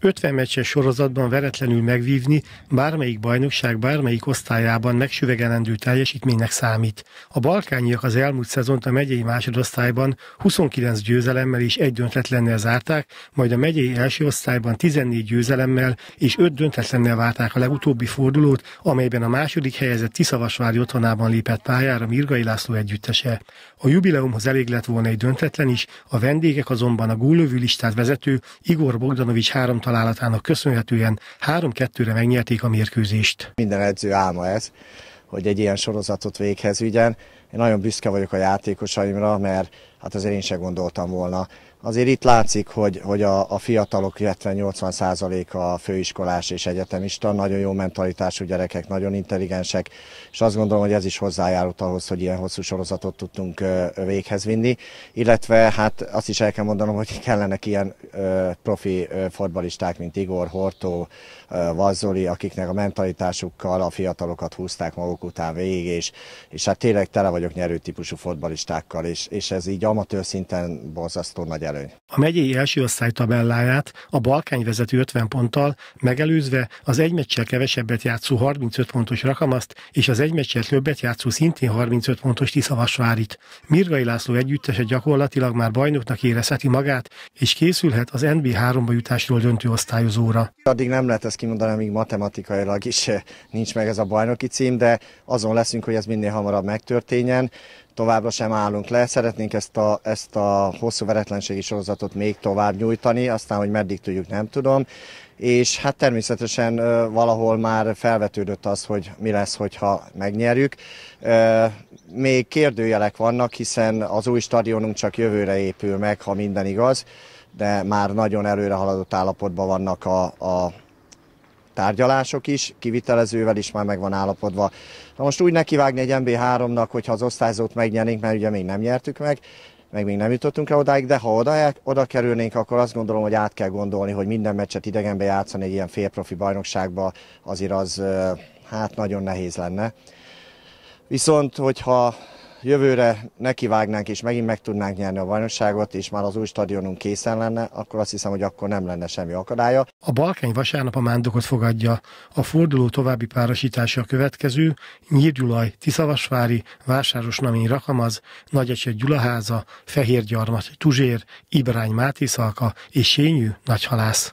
50 meccses sorozatban veretlenül megvívni bármelyik bajnokság bármelyik osztályában megsüvegelendő teljesítménynek számít. A balkányiak az elmúlt szezont a megyei másodosztályban 29 győzelemmel és egy döntetlennel zárták, majd a megyei első osztályban 14 győzelemmel és 5 döntetlennel várták a legutóbbi fordulót, amelyben a második helyezett Tiszavasvári otthonában lépett pályára Mirgai László együttese. A jubileumhoz elég lett volna egy döntetlen is, a vendégek azonban a gólövű listát vezető Igor Bogdanovics három találatának köszönhetően 3-2-re megnyerték a mérkőzést. Minden edző álma ez, hogy egy ilyen sorozatot véghez vigyen. Én nagyon büszke vagyok a játékosaimra, mert hát azért én sem gondoltam volna. Azért itt látszik, hogy, hogy a, a fiatalok, illetve 80 a főiskolás és egyetemista, nagyon jó mentalitású gyerekek, nagyon intelligensek, és azt gondolom, hogy ez is hozzájárult ahhoz, hogy ilyen hosszú sorozatot tudtunk véghez vinni, illetve hát azt is el kell mondanom, hogy kellenek ilyen ö, profi ö, fotbalisták, mint Igor, Hortó, Vazzoli, akiknek a mentalitásukkal a fiatalokat húzták maguk után végig, és, és hát tényleg tele vagyok nyerő típusú fotbalistákkal, és, és ez így amatőr szinten borzasztó nagy előny. A megyei első osztály tabelláját a Balkány vezető 50 ponttal megelőzve az egy meccsel kevesebbet játszó 35 pontos Rakamaszt és az egy meccsel többet játszó szintén 35 pontos Tiszavasvárit. Mirgai László együttese gyakorlatilag már bajnoknak érezheti magát, és készülhet az NB3-ba jutásról döntő osztályozóra. Addig nem lehet ezt kimondani, amíg matematikailag is eh, nincs meg ez a bajnoki cím, de azon leszünk, hogy ez minél hamarabb megtörténjen továbbra sem állunk le. Szeretnénk ezt a, ezt a hosszú veretlenségi sorozatot még tovább nyújtani, aztán, hogy meddig tudjuk, nem tudom. És hát természetesen valahol már felvetődött az, hogy mi lesz, hogyha megnyerjük. Még kérdőjelek vannak, hiszen az új stadionunk csak jövőre épül meg, ha minden igaz, de már nagyon előre haladott állapotban vannak a, a tárgyalások is, kivitelezővel is már meg van állapodva. Na most úgy nekivágni egy MB3-nak, hogyha az osztályzót megnyernénk, mert ugye még nem nyertük meg, meg még nem jutottunk el odáig, de ha oda, oda kerülnénk, akkor azt gondolom, hogy át kell gondolni, hogy minden meccset idegenbe játszani egy ilyen félprofi bajnokságba, azért az hát nagyon nehéz lenne. Viszont, hogyha jövőre nekivágnánk és megint meg tudnánk nyerni a bajnokságot, és már az új stadionunk készen lenne, akkor azt hiszem, hogy akkor nem lenne semmi akadálya. A Balkány vasárnap a mándokot fogadja. A forduló további párosítása a következő, Nyírgyulaj, Tiszavasvári, Vásáros Namin Rakamaz, Nagyecsed Gyulaháza, Fehérgyarmat, Tuzsér, Ibrány Máté és Sényű Nagyhalász.